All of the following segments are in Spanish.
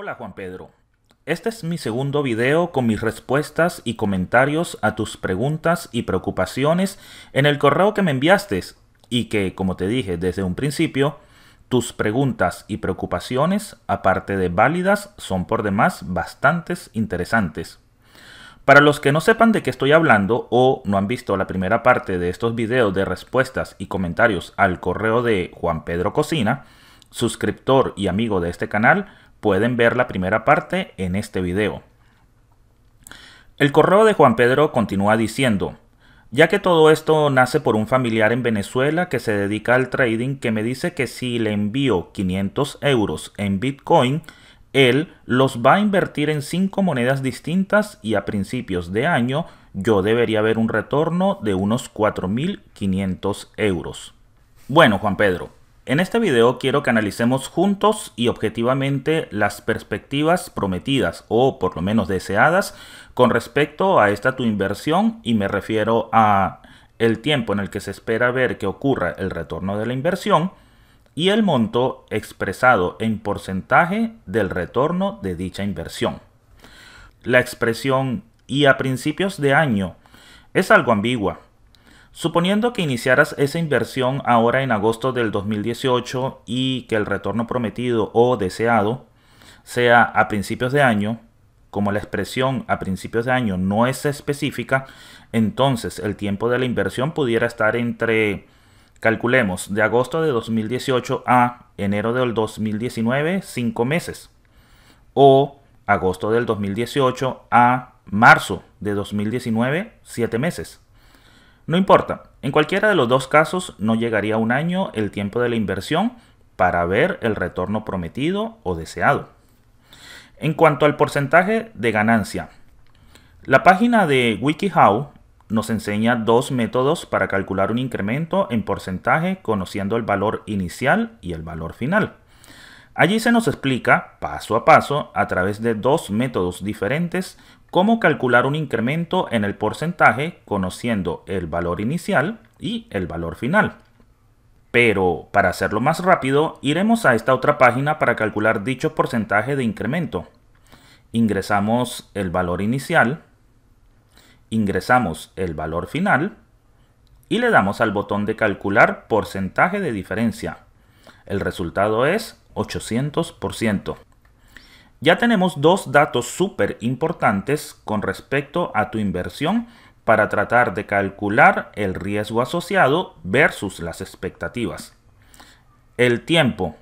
Hola Juan Pedro. Este es mi segundo video con mis respuestas y comentarios a tus preguntas y preocupaciones en el correo que me enviaste y que, como te dije desde un principio, tus preguntas y preocupaciones, aparte de válidas, son por demás bastantes interesantes. Para los que no sepan de qué estoy hablando o no han visto la primera parte de estos videos de respuestas y comentarios al correo de Juan Pedro Cocina, suscriptor y amigo de este canal, Pueden ver la primera parte en este video. El correo de Juan Pedro continúa diciendo, ya que todo esto nace por un familiar en Venezuela que se dedica al trading que me dice que si le envío 500 euros en Bitcoin, él los va a invertir en 5 monedas distintas y a principios de año yo debería ver un retorno de unos 4.500 euros. Bueno, Juan Pedro, en este video quiero que analicemos juntos y objetivamente las perspectivas prometidas o por lo menos deseadas con respecto a esta tu inversión y me refiero a el tiempo en el que se espera ver que ocurra el retorno de la inversión y el monto expresado en porcentaje del retorno de dicha inversión. La expresión y a principios de año es algo ambigua Suponiendo que iniciaras esa inversión ahora en agosto del 2018 y que el retorno prometido o deseado sea a principios de año, como la expresión a principios de año no es específica, entonces el tiempo de la inversión pudiera estar entre, calculemos, de agosto de 2018 a enero del 2019, 5 meses, o agosto del 2018 a marzo de 2019, 7 meses. No importa, en cualquiera de los dos casos no llegaría un año el tiempo de la inversión para ver el retorno prometido o deseado. En cuanto al porcentaje de ganancia, la página de WikiHow nos enseña dos métodos para calcular un incremento en porcentaje conociendo el valor inicial y el valor final. Allí se nos explica paso a paso a través de dos métodos diferentes cómo calcular un incremento en el porcentaje conociendo el valor inicial y el valor final. Pero para hacerlo más rápido, iremos a esta otra página para calcular dicho porcentaje de incremento. Ingresamos el valor inicial, ingresamos el valor final y le damos al botón de calcular porcentaje de diferencia. El resultado es 800%. Ya tenemos dos datos súper importantes con respecto a tu inversión para tratar de calcular el riesgo asociado versus las expectativas. El tiempo.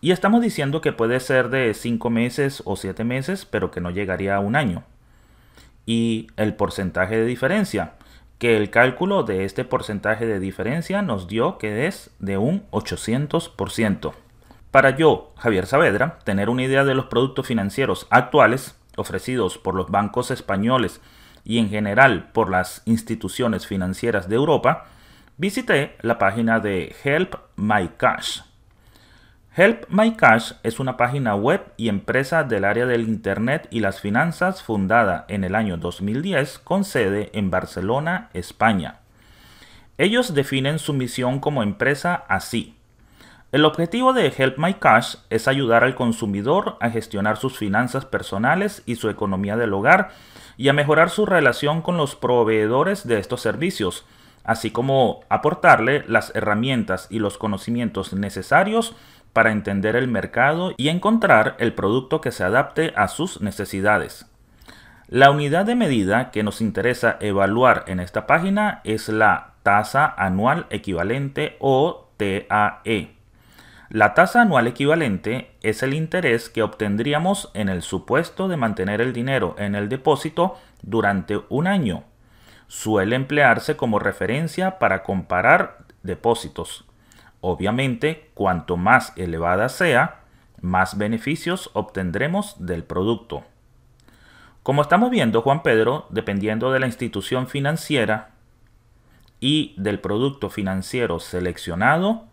Y estamos diciendo que puede ser de 5 meses o 7 meses, pero que no llegaría a un año. Y el porcentaje de diferencia, que el cálculo de este porcentaje de diferencia nos dio que es de un 800%. Para yo, Javier Saavedra, tener una idea de los productos financieros actuales ofrecidos por los bancos españoles y en general por las instituciones financieras de Europa, visité la página de Help My Cash. Help My Cash es una página web y empresa del área del Internet y las finanzas fundada en el año 2010 con sede en Barcelona, España. Ellos definen su misión como empresa así. El objetivo de Help My Cash es ayudar al consumidor a gestionar sus finanzas personales y su economía del hogar y a mejorar su relación con los proveedores de estos servicios, así como aportarle las herramientas y los conocimientos necesarios para entender el mercado y encontrar el producto que se adapte a sus necesidades. La unidad de medida que nos interesa evaluar en esta página es la tasa anual equivalente o TAE la tasa anual equivalente es el interés que obtendríamos en el supuesto de mantener el dinero en el depósito durante un año. Suele emplearse como referencia para comparar depósitos. Obviamente, cuanto más elevada sea, más beneficios obtendremos del producto. Como estamos viendo, Juan Pedro, dependiendo de la institución financiera y del producto financiero seleccionado,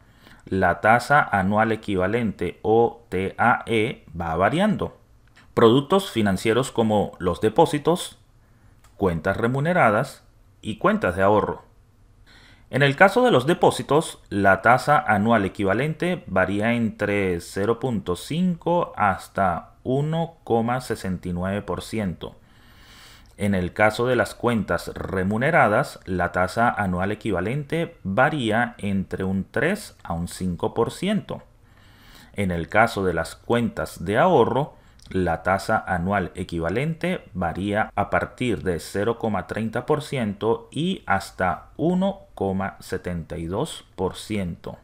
la tasa anual equivalente o TAE va variando. Productos financieros como los depósitos, cuentas remuneradas y cuentas de ahorro. En el caso de los depósitos, la tasa anual equivalente varía entre 0.5 hasta 1,69% en el caso de las cuentas remuneradas, la tasa anual equivalente varía entre un 3 a un 5%. En el caso de las cuentas de ahorro, la tasa anual equivalente varía a partir de 0,30% y hasta 1,72%.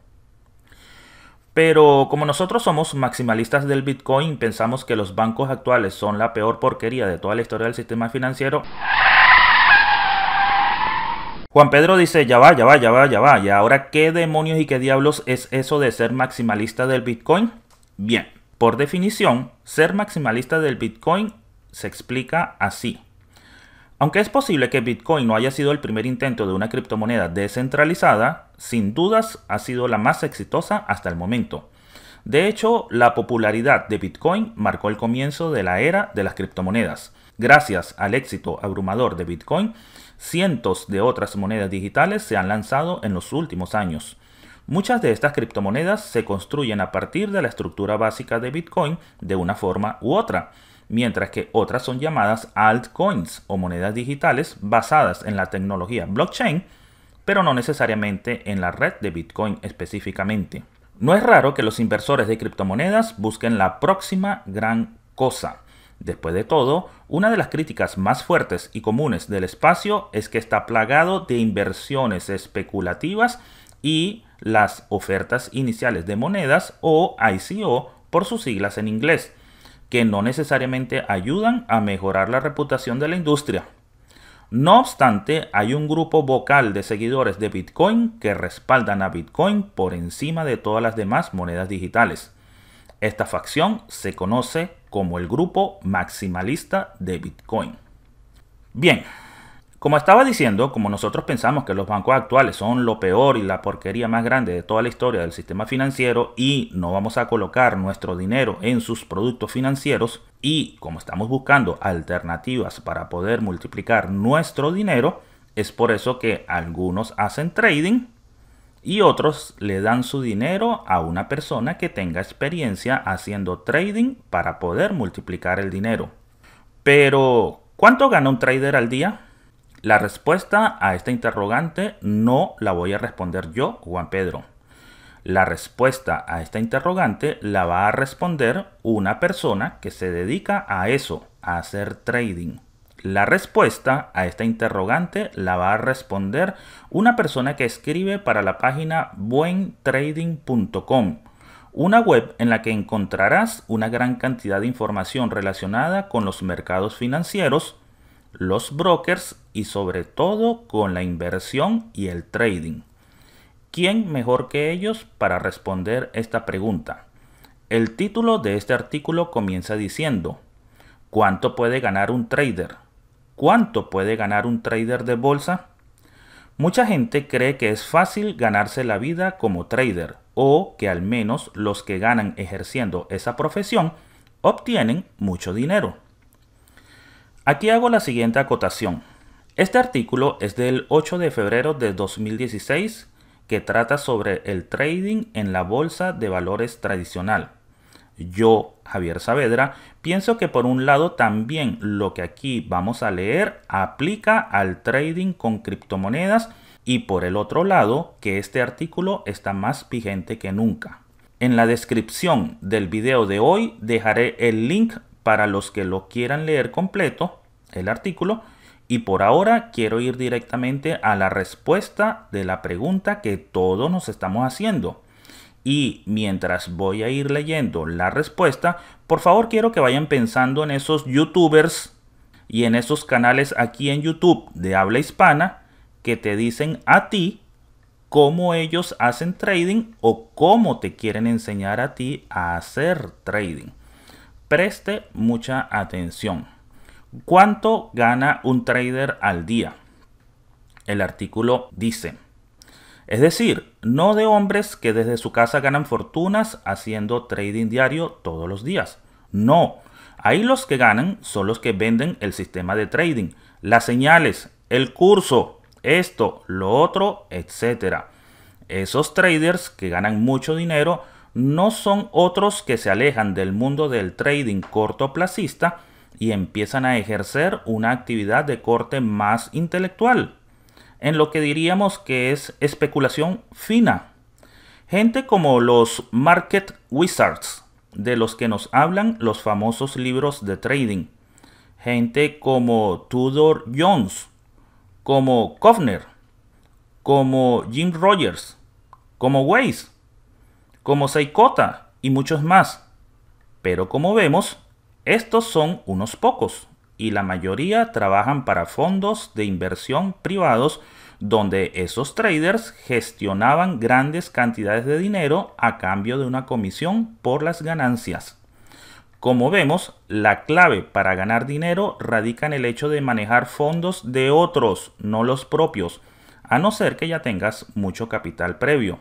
Pero como nosotros somos maximalistas del Bitcoin, pensamos que los bancos actuales son la peor porquería de toda la historia del sistema financiero. Juan Pedro dice, ya va, ya va, ya va, ya va. ¿Y ahora qué demonios y qué diablos es eso de ser maximalista del Bitcoin? Bien, por definición, ser maximalista del Bitcoin se explica así. Aunque es posible que Bitcoin no haya sido el primer intento de una criptomoneda descentralizada, sin dudas ha sido la más exitosa hasta el momento. De hecho, la popularidad de Bitcoin marcó el comienzo de la era de las criptomonedas. Gracias al éxito abrumador de Bitcoin, cientos de otras monedas digitales se han lanzado en los últimos años. Muchas de estas criptomonedas se construyen a partir de la estructura básica de Bitcoin de una forma u otra mientras que otras son llamadas altcoins o monedas digitales basadas en la tecnología blockchain, pero no necesariamente en la red de Bitcoin específicamente. No es raro que los inversores de criptomonedas busquen la próxima gran cosa. Después de todo, una de las críticas más fuertes y comunes del espacio es que está plagado de inversiones especulativas y las ofertas iniciales de monedas o ICO por sus siglas en inglés, que no necesariamente ayudan a mejorar la reputación de la industria. No obstante, hay un grupo vocal de seguidores de Bitcoin que respaldan a Bitcoin por encima de todas las demás monedas digitales. Esta facción se conoce como el grupo maximalista de Bitcoin. Bien, como estaba diciendo, como nosotros pensamos que los bancos actuales son lo peor y la porquería más grande de toda la historia del sistema financiero y no vamos a colocar nuestro dinero en sus productos financieros y como estamos buscando alternativas para poder multiplicar nuestro dinero, es por eso que algunos hacen trading y otros le dan su dinero a una persona que tenga experiencia haciendo trading para poder multiplicar el dinero. Pero, ¿cuánto gana un trader al día? La respuesta a esta interrogante no la voy a responder yo, Juan Pedro. La respuesta a esta interrogante la va a responder una persona que se dedica a eso, a hacer trading. La respuesta a esta interrogante la va a responder una persona que escribe para la página buentrading.com, una web en la que encontrarás una gran cantidad de información relacionada con los mercados financieros, los brokers y sobre todo con la inversión y el trading. ¿Quién mejor que ellos para responder esta pregunta? El título de este artículo comienza diciendo, ¿cuánto puede ganar un trader? ¿Cuánto puede ganar un trader de bolsa? Mucha gente cree que es fácil ganarse la vida como trader o que al menos los que ganan ejerciendo esa profesión obtienen mucho dinero. Aquí hago la siguiente acotación. Este artículo es del 8 de febrero de 2016 que trata sobre el trading en la bolsa de valores tradicional. Yo, Javier Saavedra, pienso que por un lado también lo que aquí vamos a leer aplica al trading con criptomonedas y por el otro lado que este artículo está más vigente que nunca. En la descripción del video de hoy dejaré el link para los que lo quieran leer completo, el artículo, y por ahora quiero ir directamente a la respuesta de la pregunta que todos nos estamos haciendo. Y mientras voy a ir leyendo la respuesta, por favor quiero que vayan pensando en esos youtubers y en esos canales aquí en YouTube de habla hispana que te dicen a ti cómo ellos hacen trading o cómo te quieren enseñar a ti a hacer trading. Preste mucha atención. ¿Cuánto gana un trader al día? El artículo dice. Es decir, no de hombres que desde su casa ganan fortunas haciendo trading diario todos los días. No, ahí los que ganan son los que venden el sistema de trading, las señales, el curso, esto, lo otro, etc. Esos traders que ganan mucho dinero no son otros que se alejan del mundo del trading cortoplacista y empiezan a ejercer una actividad de corte más intelectual, en lo que diríamos que es especulación fina. Gente como los market wizards, de los que nos hablan los famosos libros de trading. Gente como Tudor Jones, como Kofner como Jim Rogers, como Weiss, como Seikota y muchos más. Pero como vemos, estos son unos pocos y la mayoría trabajan para fondos de inversión privados donde esos traders gestionaban grandes cantidades de dinero a cambio de una comisión por las ganancias. Como vemos, la clave para ganar dinero radica en el hecho de manejar fondos de otros, no los propios, a no ser que ya tengas mucho capital previo.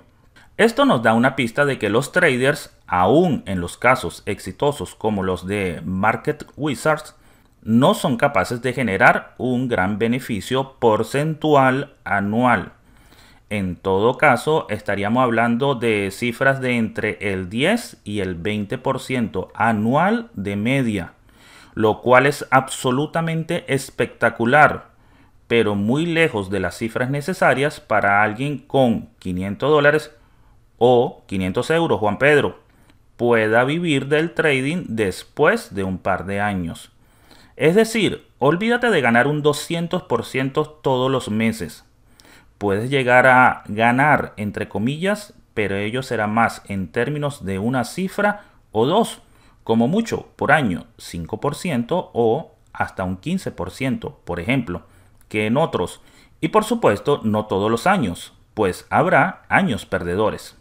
Esto nos da una pista de que los traders aún en los casos exitosos como los de Market Wizards, no son capaces de generar un gran beneficio porcentual anual. En todo caso, estaríamos hablando de cifras de entre el 10 y el 20% anual de media, lo cual es absolutamente espectacular, pero muy lejos de las cifras necesarias para alguien con 500 dólares o 500 euros, Juan Pedro pueda vivir del trading después de un par de años. Es decir, olvídate de ganar un 200% todos los meses. Puedes llegar a ganar, entre comillas, pero ello será más en términos de una cifra o dos, como mucho por año, 5% o hasta un 15%, por ejemplo, que en otros. Y por supuesto, no todos los años, pues habrá años perdedores.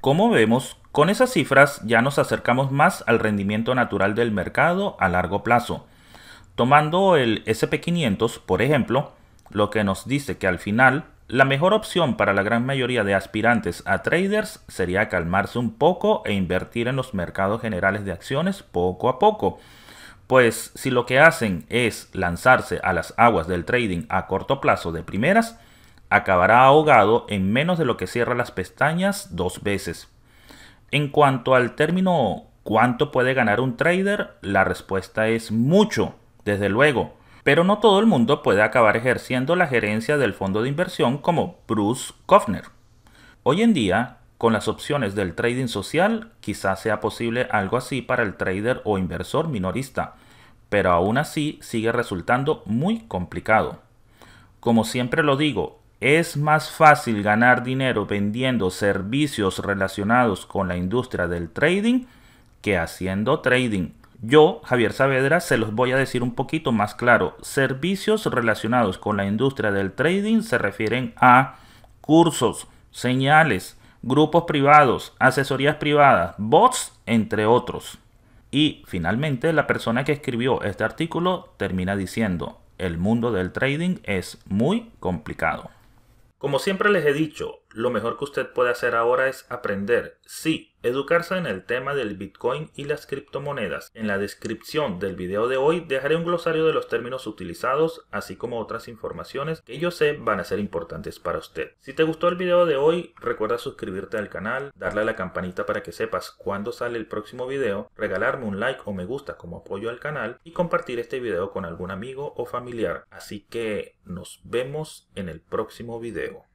Como vemos, con esas cifras ya nos acercamos más al rendimiento natural del mercado a largo plazo. Tomando el SP500, por ejemplo, lo que nos dice que al final la mejor opción para la gran mayoría de aspirantes a traders sería calmarse un poco e invertir en los mercados generales de acciones poco a poco. Pues si lo que hacen es lanzarse a las aguas del trading a corto plazo de primeras, acabará ahogado en menos de lo que cierra las pestañas dos veces. En cuanto al término ¿cuánto puede ganar un trader? La respuesta es mucho, desde luego. Pero no todo el mundo puede acabar ejerciendo la gerencia del fondo de inversión como Bruce Kofner. Hoy en día, con las opciones del trading social, quizás sea posible algo así para el trader o inversor minorista, pero aún así sigue resultando muy complicado. Como siempre lo digo, es más fácil ganar dinero vendiendo servicios relacionados con la industria del trading que haciendo trading. Yo, Javier Saavedra, se los voy a decir un poquito más claro. Servicios relacionados con la industria del trading se refieren a cursos, señales, grupos privados, asesorías privadas, bots, entre otros. Y finalmente la persona que escribió este artículo termina diciendo, el mundo del trading es muy complicado. Como siempre les he dicho, lo mejor que usted puede hacer ahora es aprender, sí, educarse en el tema del Bitcoin y las criptomonedas. En la descripción del video de hoy dejaré un glosario de los términos utilizados, así como otras informaciones que yo sé van a ser importantes para usted. Si te gustó el video de hoy, recuerda suscribirte al canal, darle a la campanita para que sepas cuándo sale el próximo video, regalarme un like o me gusta como apoyo al canal y compartir este video con algún amigo o familiar. Así que nos vemos en el próximo video.